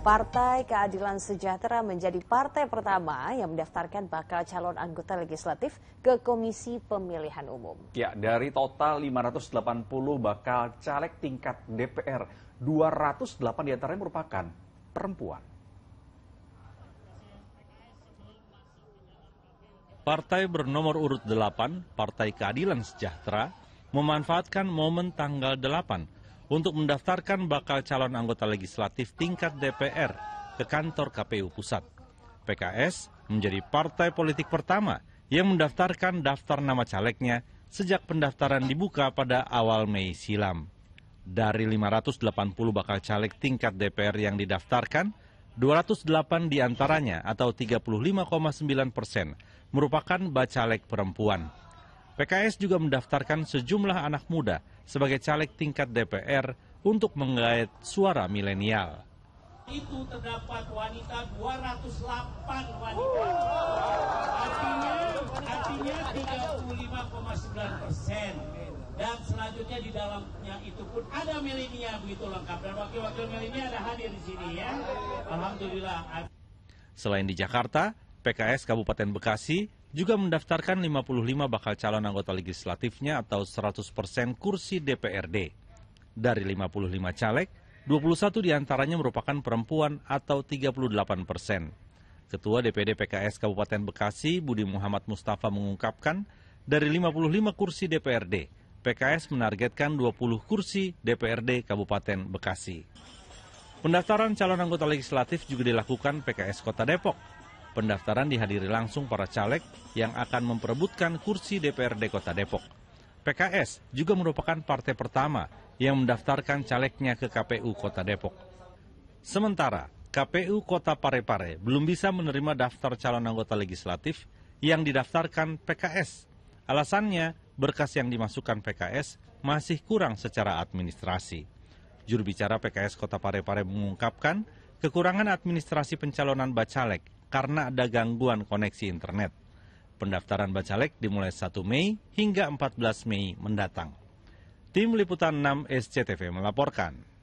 Partai Keadilan Sejahtera menjadi partai pertama yang mendaftarkan bakal calon anggota legislatif ke Komisi Pemilihan Umum. Ya, dari total 580 bakal caleg tingkat DPR, 208 diantaranya merupakan perempuan. Partai bernomor urut 8, Partai Keadilan Sejahtera, memanfaatkan momen tanggal 8 untuk mendaftarkan bakal calon anggota legislatif tingkat DPR ke kantor KPU pusat. PKS menjadi partai politik pertama yang mendaftarkan daftar nama calegnya sejak pendaftaran dibuka pada awal Mei silam. Dari 580 bakal caleg tingkat DPR yang didaftarkan, 208 diantaranya atau 35,9 persen merupakan bacalek perempuan. PKS juga mendaftarkan sejumlah anak muda sebagai caleg tingkat DPR untuk menggait suara milenial. Itu terdapat wanita 208 wanita. Artinya, artinya 35,9 persen. Dan selanjutnya di dalamnya itu pun ada milenial begitu lengkap. Dan wakil-wakil milenial ada hadir di sini ya. Alhamdulillah. Selain di Jakarta, PKS Kabupaten Bekasi juga mendaftarkan 55 bakal calon anggota legislatifnya atau 100% persen kursi DPRD. Dari 55 caleg, 21 diantaranya merupakan perempuan atau 38 persen. Ketua DPD PKS Kabupaten Bekasi, Budi Muhammad Mustafa mengungkapkan, dari 55 kursi DPRD, PKS menargetkan 20 kursi DPRD Kabupaten Bekasi. Pendaftaran calon anggota legislatif juga dilakukan PKS Kota Depok Pendaftaran dihadiri langsung para caleg yang akan memperebutkan kursi DPRD Kota Depok. PKS juga merupakan partai pertama yang mendaftarkan calegnya ke KPU Kota Depok. Sementara, KPU Kota Parepare belum bisa menerima daftar calon anggota legislatif yang didaftarkan PKS. Alasannya, berkas yang dimasukkan PKS masih kurang secara administrasi. Juru bicara PKS Kota Parepare mengungkapkan kekurangan administrasi pencalonan bacalek karena ada gangguan koneksi internet. Pendaftaran Bacalek dimulai 1 Mei hingga 14 Mei mendatang. Tim Liputan 6 SCTV melaporkan.